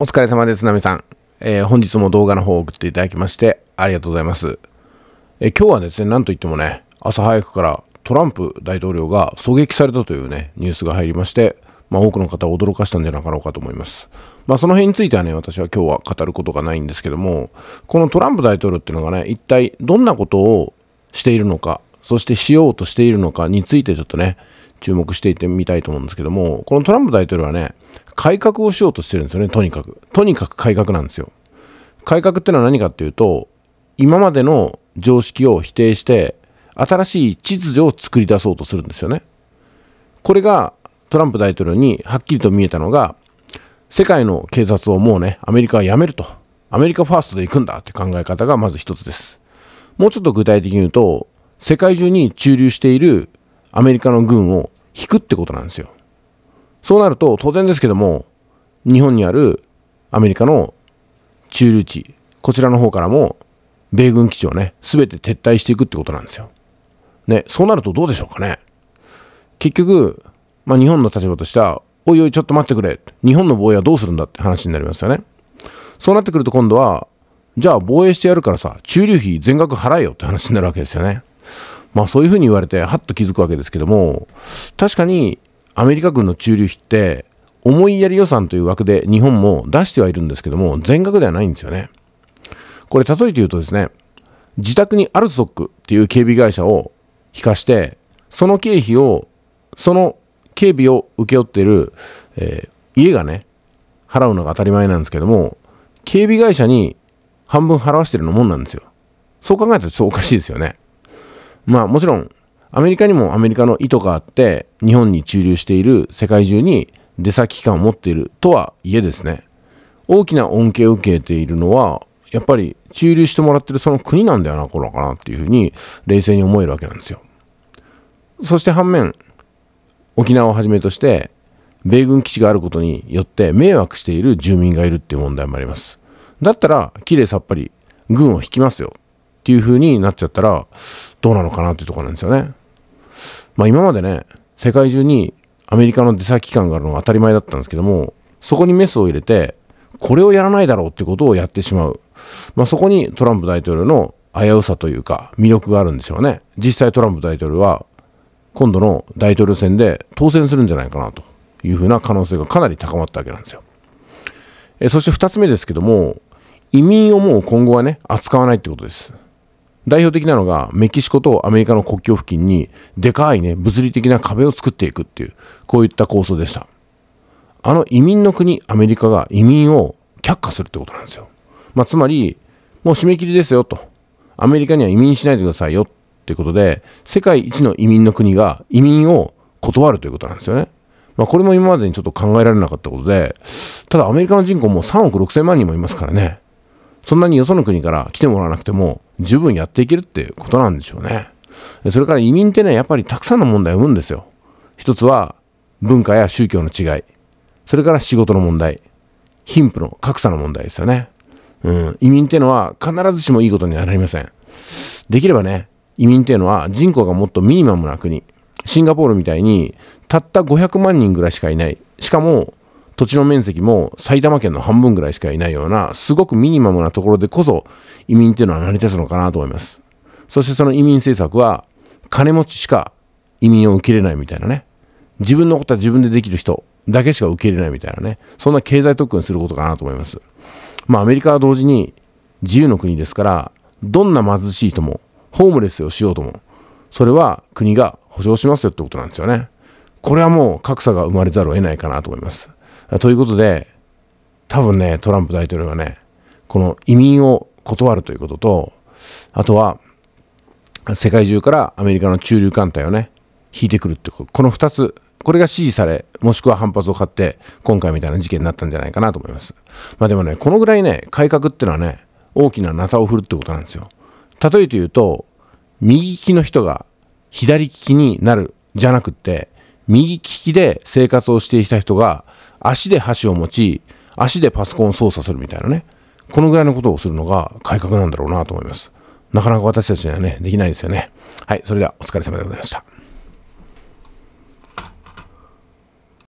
お疲れ様です、なみさん。えー、本日も動画の方を送っていただきまして、ありがとうございます。えー、今日はですね、なんといってもね、朝早くからトランプ大統領が狙撃されたというね、ニュースが入りまして、まあ、多くの方を驚かしたんじゃなかろうかと思います。まあ、その辺についてはね、私は今日は語ることがないんですけども、このトランプ大統領っていうのがね、一体どんなことをしているのか、そしてしようとしているのかについてちょっとね、注目していってみたいと思うんですけども、このトランプ大統領はね、改革をしようとしてるんですよね、とにかく。とにかく改革なんですよ。改革ってのは何かっていうと、今までの常識を否定して、新しい秩序を作り出そうとするんですよね。これがトランプ大統領にはっきりと見えたのが、世界の警察をもうね、アメリカはやめると。アメリカファーストで行くんだって考え方がまず一つです。もうちょっと具体的に言うと、世界中に駐留しているアメリカの軍を引くってことなんですよ。そうなると、当然ですけども、日本にあるアメリカの駐留地、こちらの方からも、米軍基地をね、すべて撤退していくってことなんですよ。ね、そうなるとどうでしょうかね。結局、まあ、日本の立場としては、おいおいちょっと待ってくれ。日本の防衛はどうするんだって話になりますよね。そうなってくると今度は、じゃあ防衛してやるからさ、駐留費全額払えよって話になるわけですよね。まあそういうふうに言われて、はっと気づくわけですけども、確かにアメリカ軍の駐留費って思いやり予算という枠で日本も出してはいるんですけども全額ではないんですよねこれ例えて言うとですね自宅にアルソックっていう警備会社を引かしてその経費をその警備を請け負っている、えー、家がね払うのが当たり前なんですけども警備会社に半分払わしてるのもんなんですよそう考えたらちょっとおかしいですよねまあもちろんアメリカにもアメリカの意図があって日本に駐留している世界中に出先機関を持っているとはいえですね大きな恩恵を受けているのはやっぱり駐留してもらってるその国なんだよなこのかなっていうふうに冷静に思えるわけなんですよそして反面沖縄をはじめとして米軍基地があることによって迷惑している住民がいるっていう問題もありますだったらきれいさっぱり軍を引きますよっていうふうになっちゃったらどうなのかなっていうところなんですよねまあ、今までね、世界中にアメリカの出先機関があるのが当たり前だったんですけども、そこにメスを入れて、これをやらないだろうってことをやってしまう。まあ、そこにトランプ大統領の危うさというか、魅力があるんでしょうね。実際トランプ大統領は、今度の大統領選で当選するんじゃないかなというふうな可能性がかなり高まったわけなんですよ。えそして2つ目ですけども、移民をもう今後はね、扱わないってことです。代表的なのがメキシコとアメリカの国境付近にでかいね物理的な壁を作っていくっていうこういった構想でしたあの移民の国アメリカが移民を却下するってことなんですよ、まあ、つまりもう締め切りですよとアメリカには移民しないでくださいよっていうことで世界一の移民の国が移民を断るということなんですよねまあ、これも今までにちょっと考えられなかったことで、ただアメリカの人口も3億6千万人もいますからね、そんなによその国から来てもらわなくても、十分やっていけるってことなんでしょうね。それから移民ってね、やっぱりたくさんの問題を生むんですよ。一つは文化や宗教の違い。それから仕事の問題。貧富の格差の問題ですよね。うん。移民っていうのは必ずしもいいことにはなりません。できればね、移民っていうのは人口がもっとミニマムな国。シンガポールみたいにたった500万人ぐらいしかいない。しかも土地の面積も埼玉県の半分ぐらいしかいないような、すごくミニマムなところでこそ移民っていうのは成り立つのかなと思います。そしてその移民政策は、金持ちしか移民を受け入れないみたいなね。自分のことは自分でできる人だけしか受け入れないみたいなね。そんな経済特訓することかなと思います。まあアメリカは同時に自由の国ですから、どんな貧しい人もホームレスをしようとも、それは国が保障しますよってことなんですよね。これはもう格差が生まれざるを得ないかなと思います。ということで、多分ね、トランプ大統領はね、この移民を断るということと、あとは、世界中からアメリカの駐留艦隊をね、引いてくるってこと、この2つ、これが支持され、もしくは反発を買って、今回みたいな事件になったんじゃないかなと思います。まあでもね、このぐらいね、改革ってのはね、大きなナタを振るってことなんですよ。例えて言うと、右利きの人が左利きになるじゃなくって、右利きで生活をしていた人が足で箸を持ち、足でパソコンを操作するみたいなね。このぐらいのことをするのが改革なんだろうなと思います。なかなか私たちにはね、できないですよね。はい、それではお疲れ様でございました。